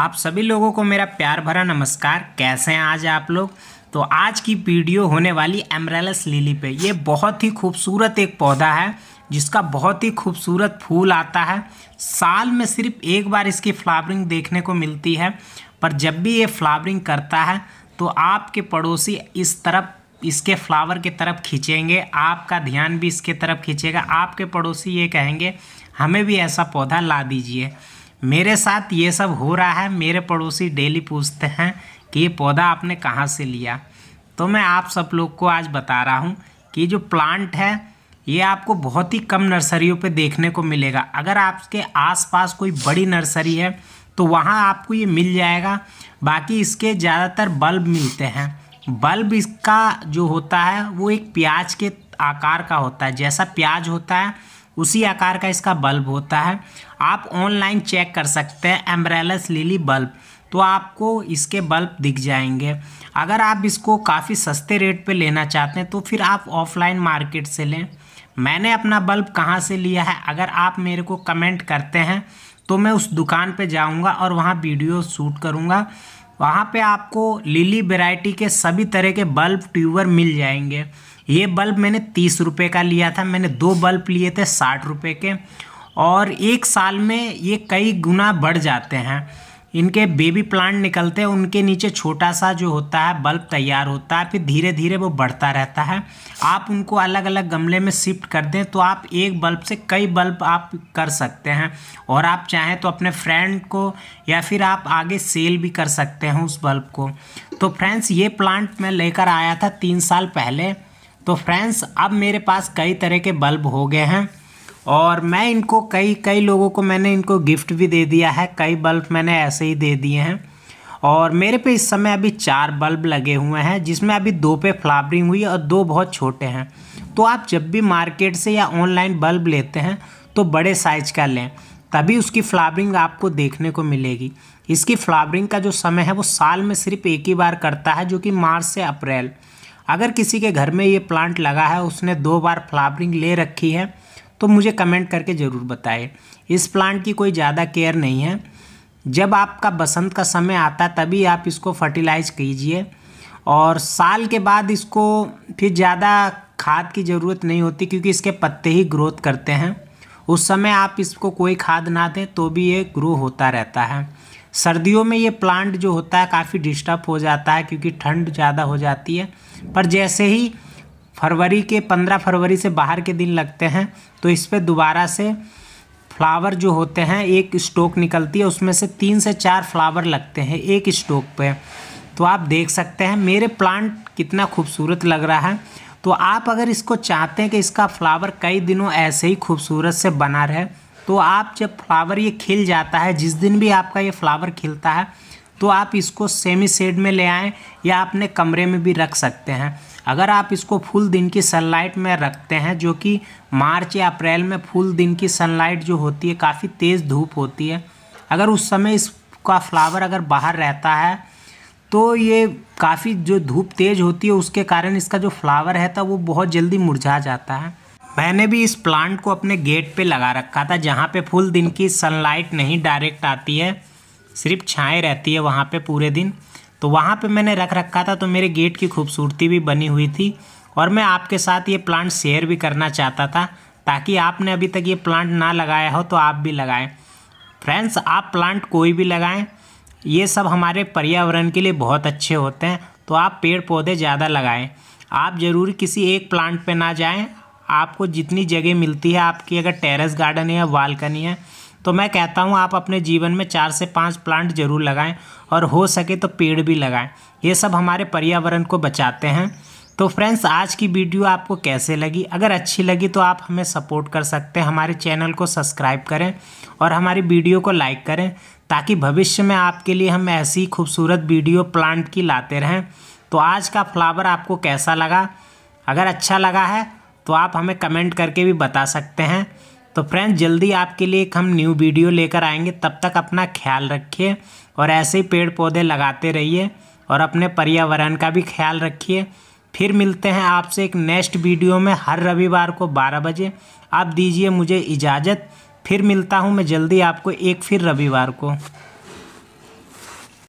आप सभी लोगों को मेरा प्यार भरा नमस्कार कैसे हैं आज आप लोग तो आज की वीडियो होने वाली एमरेलस लिली पे ये बहुत ही खूबसूरत एक पौधा है जिसका बहुत ही खूबसूरत फूल आता है साल में सिर्फ एक बार इसकी फ्लावरिंग देखने को मिलती है पर जब भी ये फ्लावरिंग करता है तो आपके पड़ोसी इस तरफ इसके फ्लावर के तरफ खींचेंगे आपका ध्यान भी इसके तरफ खींचेगा आपके पड़ोसी ये कहेंगे हमें भी ऐसा पौधा ला दीजिए मेरे साथ ये सब हो रहा है मेरे पड़ोसी डेली पूछते हैं कि ये पौधा आपने कहाँ से लिया तो मैं आप सब लोग को आज बता रहा हूँ कि जो प्लांट है ये आपको बहुत ही कम नर्सरियों पे देखने को मिलेगा अगर आपके आसपास कोई बड़ी नर्सरी है तो वहाँ आपको ये मिल जाएगा बाकी इसके ज़्यादातर बल्ब मिलते हैं बल्ब इसका जो होता है वो एक प्याज के आकार का होता है जैसा प्याज होता है उसी आकार का इसका बल्ब होता है आप ऑनलाइन चेक कर सकते हैं एम्ब्रेलस लिली बल्ब तो आपको इसके बल्ब दिख जाएंगे अगर आप इसको काफ़ी सस्ते रेट पे लेना चाहते हैं तो फिर आप ऑफलाइन मार्केट से लें मैंने अपना बल्ब कहाँ से लिया है अगर आप मेरे को कमेंट करते हैं तो मैं उस दुकान पे जाऊँगा और वहाँ वीडियो शूट करूँगा वहाँ पे आपको लिली वेराइटी के सभी तरह के बल्ब ट्यूबर मिल जाएंगे ये बल्ब मैंने तीस रुपये का लिया था मैंने दो बल्ब लिए थे साठ रुपये के और एक साल में ये कई गुना बढ़ जाते हैं इनके बेबी प्लांट निकलते हैं उनके नीचे छोटा सा जो होता है बल्ब तैयार होता है फिर धीरे धीरे वो बढ़ता रहता है आप उनको अलग अलग गमले में शिफ्ट कर दें तो आप एक बल्ब से कई बल्ब आप कर सकते हैं और आप चाहें तो अपने फ्रेंड को या फिर आप आगे सेल भी कर सकते हैं उस बल्ब को तो फ्रेंड्स ये प्लांट मैं लेकर आया था तीन साल पहले तो फ्रेंड्स अब मेरे पास कई तरह के बल्ब हो गए हैं और मैं इनको कई कई लोगों को मैंने इनको गिफ्ट भी दे दिया है कई बल्ब मैंने ऐसे ही दे दिए हैं और मेरे पे इस समय अभी चार बल्ब लगे हुए हैं जिसमें अभी दो पे फ्लावरिंग हुई और दो बहुत छोटे हैं तो आप जब भी मार्केट से या ऑनलाइन बल्ब लेते हैं तो बड़े साइज़ का लें तभी उसकी फ्लावरिंग आपको देखने को मिलेगी इसकी फ्लावरिंग का जो समय है वो साल में सिर्फ एक ही बार करता है जो कि मार्च से अप्रैल अगर किसी के घर में ये प्लांट लगा है उसने दो बार फ्लावरिंग ले रखी है तो मुझे कमेंट करके ज़रूर बताएं इस प्लांट की कोई ज़्यादा केयर नहीं है जब आपका बसंत का समय आता है तभी आप इसको फर्टिलाइज कीजिए और साल के बाद इसको फिर ज़्यादा खाद की ज़रूरत नहीं होती क्योंकि इसके पत्ते ही ग्रोथ करते हैं उस समय आप इसको कोई खाद ना दें तो भी ये ग्रो होता रहता है सर्दियों में ये प्लांट जो होता है काफ़ी डिस्टर्ब हो जाता है क्योंकि ठंड ज़्यादा हो जाती है पर जैसे ही फरवरी के पंद्रह फरवरी से बाहर के दिन लगते हैं तो इस पर दोबारा से फ्लावर जो होते हैं एक स्टोक निकलती है उसमें से तीन से चार फ्लावर लगते हैं एक स्टोक पे तो आप देख सकते हैं मेरे प्लांट कितना खूबसूरत लग रहा है तो आप अगर इसको चाहते हैं कि इसका फ्लावर कई दिनों ऐसे ही खूबसूरत से बना रहे तो आप जब फ्लावर ये खिल जाता है जिस दिन भी आपका ये फ्लावर खिलता है तो आप इसको सेमी सेड में ले आएँ या अपने कमरे में भी रख सकते हैं अगर आप इसको फुल दिन की सनलाइट में रखते हैं जो कि मार्च या अप्रैल में फुल दिन की सनलाइट जो होती है काफ़ी तेज़ धूप होती है अगर उस समय इसका फ्लावर अगर बाहर रहता है तो ये काफ़ी जो धूप तेज़ होती है उसके कारण इसका जो फ्लावर रहता है वो बहुत जल्दी मुरझा जाता है मैंने भी इस प्लांट को अपने गेट पे लगा रखा था जहाँ पे फुल दिन की सनलाइट नहीं डायरेक्ट आती है सिर्फ छाएँ रहती है वहाँ पे पूरे दिन तो वहाँ पे मैंने रख रखा था तो मेरे गेट की खूबसूरती भी बनी हुई थी और मैं आपके साथ ये प्लांट शेयर भी करना चाहता था ताकि आपने अभी तक ये प्लांट ना लगाया हो तो आप भी लगाएं फ्रेंड्स आप प्लांट कोई भी लगाएँ ये सब हमारे पर्यावरण के लिए बहुत अच्छे होते हैं तो आप पेड़ पौधे ज़्यादा लगाएँ आप ज़रूर किसी एक प्लांट पे ना जाएं आपको जितनी जगह मिलती है आपकी अगर टेरेस गार्डन है या बालकनी है तो मैं कहता हूँ आप अपने जीवन में चार से पाँच प्लांट ज़रूर लगाएं और हो सके तो पेड़ भी लगाएं ये सब हमारे पर्यावरण को बचाते हैं तो फ्रेंड्स आज की वीडियो आपको कैसे लगी अगर अच्छी लगी तो आप हमें सपोर्ट कर सकते हैं हमारे चैनल को सब्सक्राइब करें और हमारी वीडियो को लाइक करें ताकि भविष्य में आपके लिए हम ऐसी खूबसूरत वीडियो प्लांट की लाते रहें तो आज का फ्लावर आपको कैसा लगा अगर अच्छा लगा है तो आप हमें कमेंट करके भी बता सकते हैं तो फ्रेंड्स जल्दी आपके लिए एक हम न्यू वीडियो लेकर आएंगे तब तक अपना ख्याल रखिए और ऐसे ही पेड़ पौधे लगाते रहिए और अपने पर्यावरण का भी ख्याल रखिए फिर मिलते हैं आपसे एक नेक्स्ट वीडियो में हर रविवार को 12 बजे आप दीजिए मुझे इजाज़त फिर मिलता हूँ मैं जल्दी आपको एक फिर रविवार को